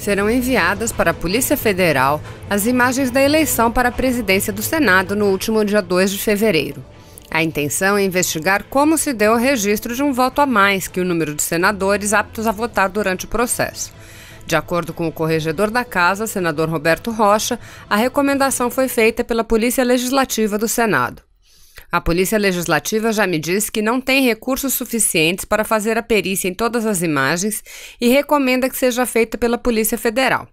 serão enviadas para a Polícia Federal as imagens da eleição para a presidência do Senado no último dia 2 de fevereiro. A intenção é investigar como se deu o registro de um voto a mais que o número de senadores aptos a votar durante o processo. De acordo com o corregedor da casa, senador Roberto Rocha, a recomendação foi feita pela Polícia Legislativa do Senado. A Polícia Legislativa já me disse que não tem recursos suficientes para fazer a perícia em todas as imagens e recomenda que seja feita pela Polícia Federal.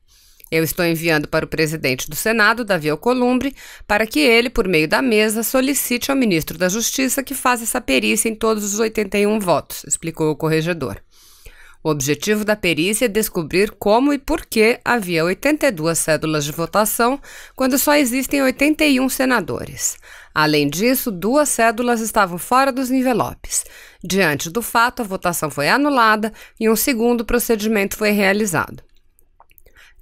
Eu estou enviando para o presidente do Senado, Davi Alcolumbre, para que ele, por meio da mesa, solicite ao ministro da Justiça que faça essa perícia em todos os 81 votos, explicou o corregedor. O objetivo da perícia é descobrir como e por que havia 82 cédulas de votação quando só existem 81 senadores. Além disso, duas cédulas estavam fora dos envelopes. Diante do fato, a votação foi anulada e um segundo procedimento foi realizado.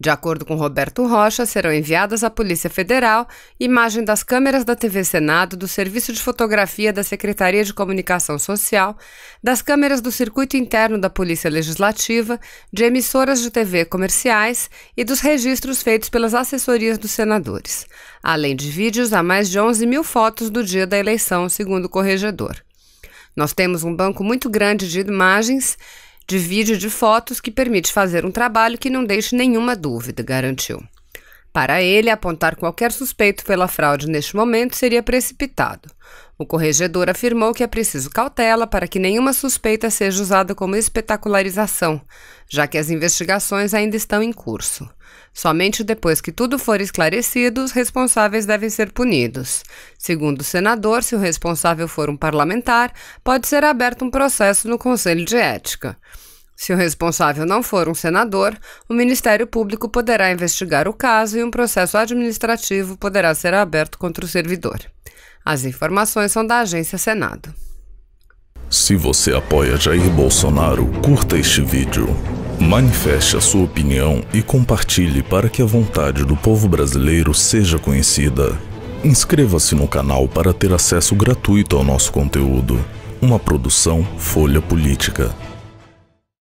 De acordo com Roberto Rocha, serão enviadas à Polícia Federal imagens das câmeras da TV Senado, do Serviço de Fotografia da Secretaria de Comunicação Social, das câmeras do circuito interno da Polícia Legislativa, de emissoras de TV comerciais e dos registros feitos pelas assessorias dos senadores. Além de vídeos, há mais de 11 mil fotos do dia da eleição, segundo o corregedor. Nós temos um banco muito grande de imagens de vídeo e de fotos que permite fazer um trabalho que não deixe nenhuma dúvida, garantiu. Para ele, apontar qualquer suspeito pela fraude neste momento seria precipitado. O corregedor afirmou que é preciso cautela para que nenhuma suspeita seja usada como espetacularização, já que as investigações ainda estão em curso. Somente depois que tudo for esclarecido, os responsáveis devem ser punidos. Segundo o senador, se o responsável for um parlamentar, pode ser aberto um processo no Conselho de Ética. Se o responsável não for um senador, o Ministério Público poderá investigar o caso e um processo administrativo poderá ser aberto contra o servidor. As informações são da agência Senado. Se você apoia Jair Bolsonaro, curta este vídeo. Manifeste a sua opinião e compartilhe para que a vontade do povo brasileiro seja conhecida. Inscreva-se no canal para ter acesso gratuito ao nosso conteúdo. Uma produção Folha Política.